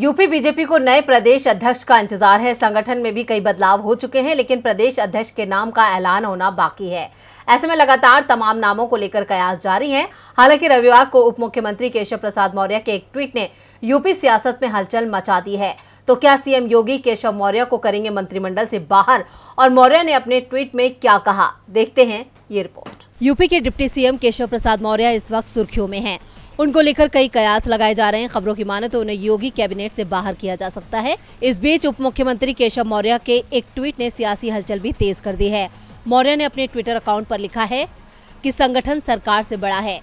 UP BJP को नए प्रदेश अध्यक्ष का इंतजार है संगठन में भी कई बदलाव हो चुके हैं लेकिन प्रदेश अध्यक्ष के नाम का ऐलान होना बाकी है ऐसे में लगातार तमाम नामों को लेकर कयास जारी है हालांकि रविवार को उप मुख्यमंत्री केशव प्रसाद मौर्य के एक ट्वीट ने यूपी सियासत में हलचल मचा दी है तो क्या सीएम योगी केशव मौर्य को करेंगे मंत्रिमंडल से बाहर और मौर्य ने अपने ट्वीट में क्या कहा देखते हैं ये रिपोर्ट यूपी के डिप्टी सीएम केशव प्रसाद मौर्य इस वक्त सुर्खियों में है उनको लेकर कई कयास लगाए जा रहे हैं खबरों की माने तो उन्हें योगी कैबिनेट से बाहर किया जा सकता है इस बीच उप मुख्यमंत्री केशव मौर्य के एक ट्वीट ने सियासी हलचल भी तेज कर दी है मौर्य ने अपने ट्विटर अकाउंट पर लिखा है कि संगठन सरकार से बड़ा है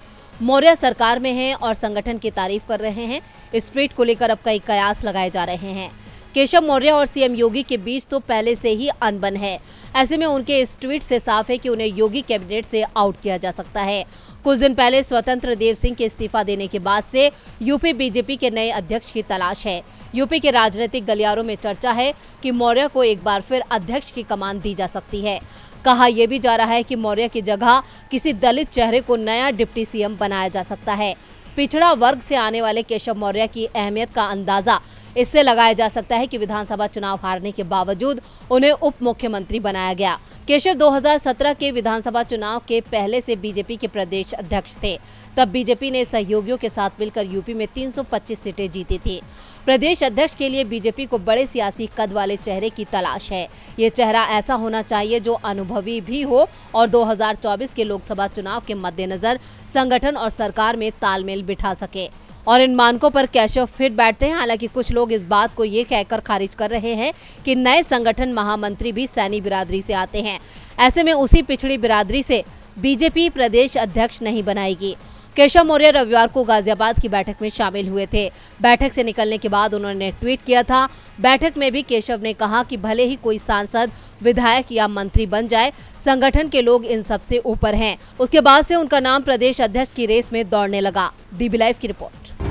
मौर्य सरकार में है और संगठन की तारीफ कर रहे हैं इस ट्वीट को लेकर अब कई कयास लगाए जा रहे हैं केशव मौर्य और सीएम योगी के बीच तो पहले से ही अनबन है ऐसे में उनके इस ट्वीट से साफ है कि उन्हें योगी कैबिनेट से आउट किया जा सकता है कुछ दिन पहले स्वतंत्र देव सिंह के इस्तीफा देने के बाद से यूपी बीजेपी के नए अध्यक्ष की तलाश है यूपी के राजनीतिक गलियारों में चर्चा है की मौर्य को एक बार फिर अध्यक्ष की कमान दी जा सकती है कहा यह भी जा रहा है कि मौर्य की जगह किसी दलित चेहरे को नया डिप्टी सीएम बनाया जा सकता है पिछड़ा वर्ग से आने वाले केशव मौर्य की अहमियत का अंदाजा इससे लगाया जा सकता है कि विधानसभा चुनाव हारने के बावजूद उन्हें उप मुख्यमंत्री बनाया गया केशव 2017 के विधानसभा चुनाव के पहले से बीजेपी के प्रदेश अध्यक्ष थे तब बीजेपी ने सहयोगियों के साथ मिलकर यूपी में 325 सीटें जीती थी प्रदेश अध्यक्ष के लिए बीजेपी को बड़े सियासी कद वाले चेहरे की तलाश है ये चेहरा ऐसा होना चाहिए जो अनुभवी भी हो और 2024 के लोकसभा चुनाव के मद्देनजर संगठन और सरकार में तालमेल बिठा सके और इन मानकों पर कैश ऑफ फिट बैठते हैं हालांकि कुछ लोग इस बात को ये कहकर खारिज कर रहे हैं कि नए संगठन महामंत्री भी सैनी बिरादरी से आते हैं ऐसे में उसी पिछड़ी बिरादरी से बीजेपी प्रदेश अध्यक्ष नहीं बनाएगी केशव मौर्य रविवार को गाजियाबाद की बैठक में शामिल हुए थे बैठक से निकलने के बाद उन्होंने ट्वीट किया था बैठक में भी केशव ने कहा कि भले ही कोई सांसद विधायक या मंत्री बन जाए संगठन के लोग इन सबसे ऊपर हैं उसके बाद से उनका नाम प्रदेश अध्यक्ष की रेस में दौड़ने लगा डीबी लाइव की रिपोर्ट